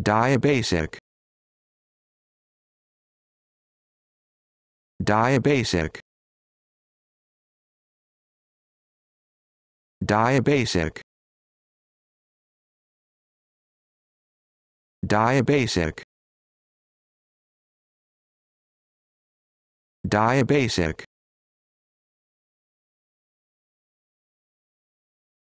Diabasic. Diabasic. Diabasic. Diabasic. Diabasic.